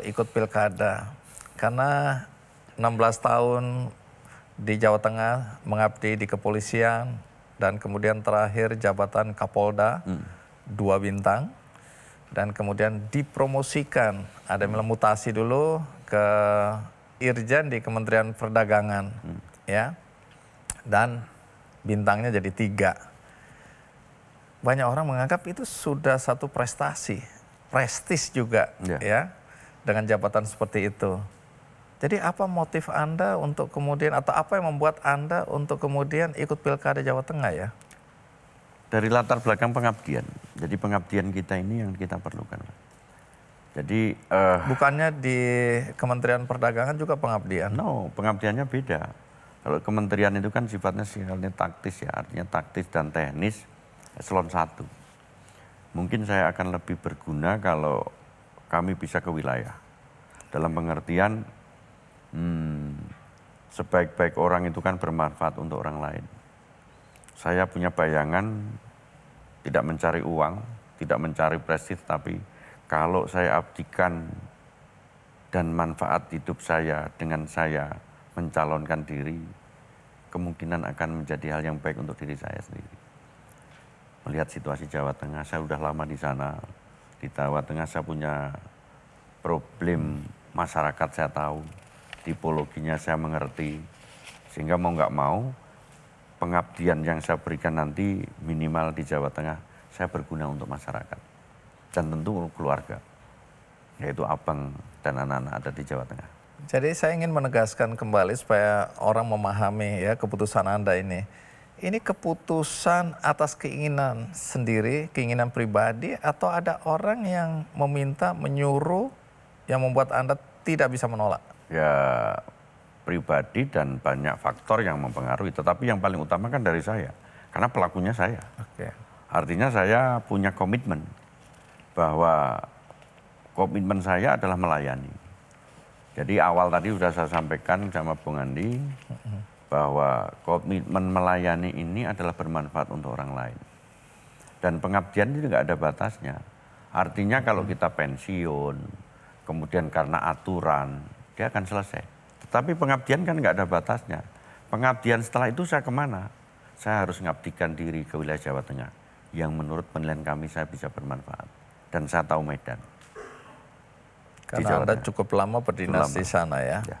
ikut pilkada karena 16 tahun di Jawa Tengah mengabdi di kepolisian dan kemudian terakhir jabatan Kapolda hmm. dua bintang dan kemudian dipromosikan ada yang mutasi dulu ke Irjen di Kementerian Perdagangan hmm. ya dan bintangnya jadi tiga banyak orang menganggap itu sudah satu prestasi prestis juga yeah. ya, ya dengan jabatan seperti itu. Jadi apa motif Anda untuk kemudian atau apa yang membuat Anda untuk kemudian ikut Pilkada Jawa Tengah ya? Dari latar belakang pengabdian. Jadi pengabdian kita ini yang kita perlukan. Jadi uh, bukannya di Kementerian Perdagangan juga pengabdian? No, pengabdiannya beda. Kalau kementerian itu kan sifatnya sifatnya taktis ya, artinya taktis dan teknis eselon satu. Mungkin saya akan lebih berguna kalau kami bisa ke wilayah. Dalam pengertian, hmm, sebaik-baik orang itu kan bermanfaat untuk orang lain. Saya punya bayangan tidak mencari uang, tidak mencari prestis, tapi kalau saya abdikan dan manfaat hidup saya dengan saya mencalonkan diri, kemungkinan akan menjadi hal yang baik untuk diri saya sendiri. Melihat situasi Jawa Tengah, saya sudah lama di sana, di Jawa Tengah saya punya problem masyarakat saya tahu, tipologinya saya mengerti, sehingga mau nggak mau pengabdian yang saya berikan nanti minimal di Jawa Tengah saya berguna untuk masyarakat dan tentu keluarga yaitu abang dan anak-anak ada di Jawa Tengah. Jadi saya ingin menegaskan kembali supaya orang memahami ya keputusan Anda ini ini keputusan atas keinginan sendiri, keinginan pribadi, atau ada orang yang meminta, menyuruh, yang membuat Anda tidak bisa menolak? Ya, pribadi dan banyak faktor yang mempengaruhi. Tetapi yang paling utama kan dari saya, karena pelakunya saya. Okay. Artinya saya punya komitmen bahwa komitmen saya adalah melayani. Jadi awal tadi sudah saya sampaikan sama Bung Andi, bahwa komitmen melayani ini adalah bermanfaat untuk orang lain. Dan pengabdian itu tidak ada batasnya. Artinya kalau kita pensiun, kemudian karena aturan, dia akan selesai. Tetapi pengabdian kan nggak ada batasnya. Pengabdian setelah itu saya kemana? Saya harus mengabdikan diri ke wilayah Jawa Tengah. Yang menurut penilaian kami saya bisa bermanfaat. Dan saya tahu Medan. Karena Anda cukup lama berdinas di sana ya. ya.